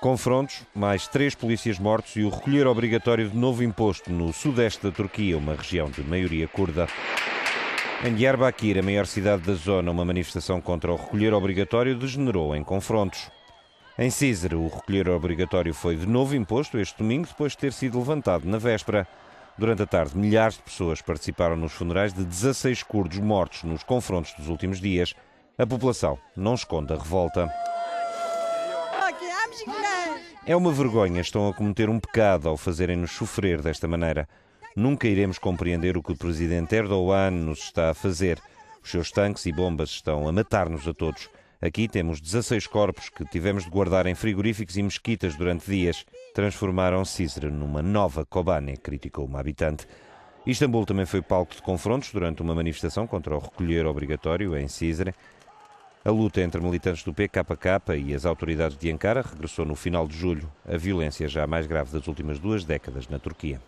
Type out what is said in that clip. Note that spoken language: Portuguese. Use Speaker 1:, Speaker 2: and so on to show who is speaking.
Speaker 1: Confrontos, mais três polícias mortos e o recolher obrigatório de novo imposto no sudeste da Turquia, uma região de maioria curda. Em Diyarbakir, a maior cidade da zona, uma manifestação contra o recolher obrigatório degenerou em confrontos. Em Císera, o recolher obrigatório foi de novo imposto este domingo, depois de ter sido levantado na véspera. Durante a tarde, milhares de pessoas participaram nos funerais de 16 curdos mortos nos confrontos dos últimos dias. A população não esconde a revolta
Speaker 2: vamos ganhar.
Speaker 1: É uma vergonha, estão a cometer um pecado ao fazerem-nos sofrer desta maneira. Nunca iremos compreender o que o presidente Erdogan nos está a fazer. Os seus tanques e bombas estão a matar-nos a todos. Aqui temos 16 corpos que tivemos de guardar em frigoríficos e mesquitas durante dias. Transformaram Cícero numa nova Kobane, criticou uma habitante. Istambul também foi palco de confrontos durante uma manifestação contra o recolher obrigatório em Cícero. A luta entre militantes do PKK e as autoridades de Ankara regressou no final de julho, a violência já mais grave das últimas duas décadas na Turquia.